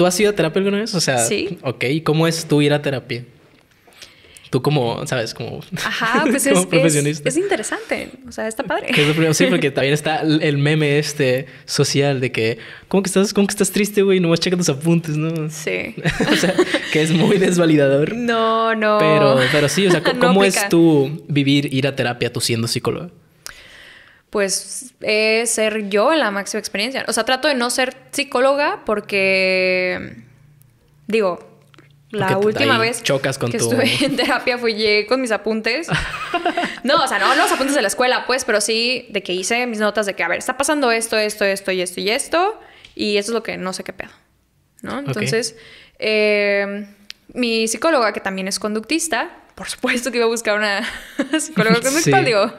¿Tú has ido a terapia alguna vez? O sea, sí. Ok, ¿cómo es tú ir a terapia? Tú como, ¿sabes? Como, Ajá, pues es, Es, interesante. O sea, está padre. sí, porque también está el meme este social de que, ¿cómo que estás, cómo que estás triste, güey? Nomás checa tus apuntes, ¿no? Sí. o sea, que es muy desvalidador. No, no. Pero, pero sí, o sea, ¿cómo, es tú vivir, ir a terapia tú siendo psicóloga? pues Es ser yo en la máxima experiencia. O sea, trato de no ser psicóloga porque, digo, la última vez chocas con que estuve en terapia fui con mis apuntes. no, o sea, no los apuntes de la escuela, pues, pero sí de que hice mis notas de que, a ver, está pasando esto, esto, esto y esto y esto, y esto es lo que no sé qué pedo, ¿no? Entonces, eh, mi psicóloga, que también es conductista, por supuesto que iba a buscar una psicóloga conductual, digo...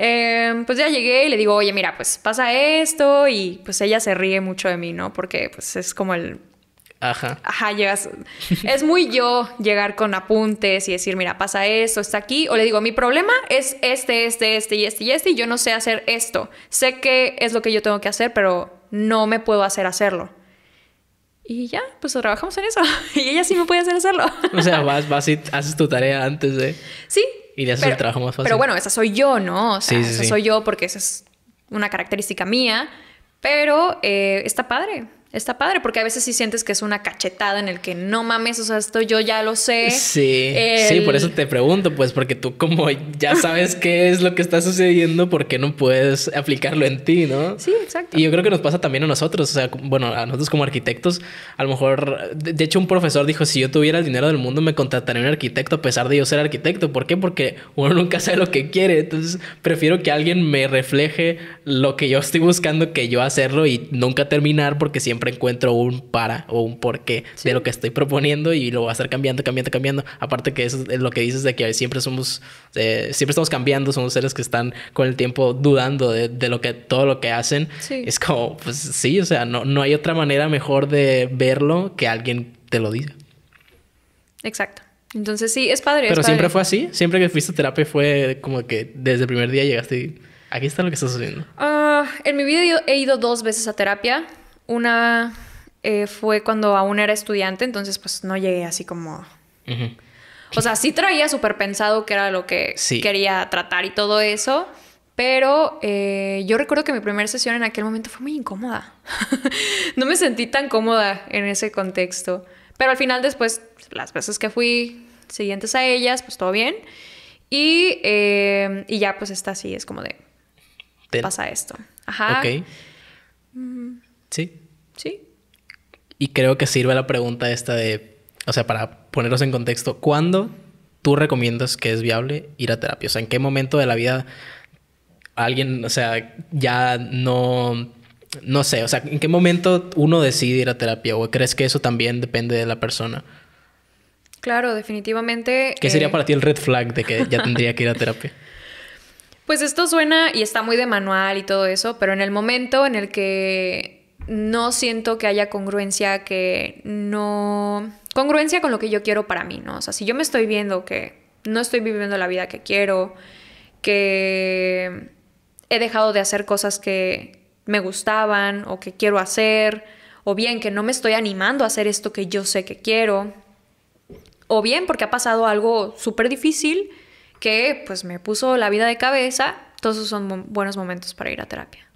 Em, pues ya llegué y le digo, oye, mira, pues pasa esto y pues ella se ríe mucho de mí, ¿no? Porque pues es como el... Ajá. Ajá, llegas. Es muy yo llegar con apuntes y decir, mira, pasa esto, está aquí. O le digo, mi problema es este, este, este y este y este y yo no sé hacer esto. Sé que es lo que yo tengo que hacer, pero no me puedo hacer hacerlo. Y ya, pues trabajamos en eso. Y ella sí me puede hacer hacerlo. O sea, vas, vas y haces tu tarea antes de... Sí, y de haces el trabajo más fácil. Pero bueno, esa soy yo, ¿no? sí, esa soy yo porque esa es una característica mía. Pero eh, está padre. Está padre, porque a veces sí sientes que es una cachetada en el que no mames, o sea, esto yo ya lo sé. Sí, sí, por eso te pregunto, pues, porque tú como ya sabes qué es lo que está sucediendo, ¿por qué no puedes aplicarlo en ti, no? Sí, exacto. Y yo creo que nos pasa también a nosotros, o sea, bueno, a nosotros como arquitectos, a lo mejor, de hecho un profesor dijo, si yo tuviera el dinero del mundo me contrataría un arquitecto a pesar de yo ser arquitecto, ¿por qué? Porque uno nunca sabe lo que quiere, entonces prefiero que alguien me refleje lo que yo estoy buscando que yo hacerlo y nunca terminar porque siempre siempre encuentro un para o un por qué de lo que estoy proponiendo y lo voy a estar cambiando, cambiando, cambiando. Aparte que eso es lo que dices de que siempre somos, eh, siempre estamos cambiando, somos seres que están con el tiempo dudando de, lo que, todo lo que hacen. Es como, pues sí, o sea, no, no hay otra manera mejor de verlo que alguien te lo diga. Exacto. Entonces sí, es padre. Pero siempre fue así, siempre que fuiste a terapia fue como que desde el primer día llegaste y aquí está lo que estás haciendo. Ah, en mi vida he ido dos veces a terapia. Una eh, fue cuando aún era estudiante, entonces pues no llegué así como... O sea, sí traía súper pensado que era lo que quería tratar y todo eso, pero eh, yo recuerdo que mi primera sesión en aquel momento fue muy incómoda. no me sentí tan cómoda en ese contexto. Pero al final después, las veces que fui siguientes a ellas, pues todo bien. Y, eh, ya pues está así, es como de... Pasa esto. Ajá. Okay. Sí. Sí. Y creo que sirve la pregunta esta de, o sea, para ponerlos en contexto, ¿cuándo tú recomiendas que es viable ir a terapia? O sea, ¿en qué momento de la vida alguien, o sea, ya no, no sé, o sea, ¿en qué momento uno decide ir a terapia? ¿O crees que eso también depende de la persona? Claro, definitivamente. ¿Qué sería eh, para ti el red flag de que ya tendría que ir a terapia? Pues esto suena y está muy de manual y todo eso, pero en el momento en el que no siento que haya congruencia que no... Congruencia con lo que yo quiero para mí, ¿no? O sea, si yo me estoy viendo que no estoy viviendo la vida que quiero, que he dejado de hacer cosas que me gustaban o que quiero hacer, o bien que no me estoy animando a hacer esto que yo sé que quiero, o bien porque ha pasado algo súper difícil que pues me puso la vida de cabeza, todos son buenos momentos para ir a terapia.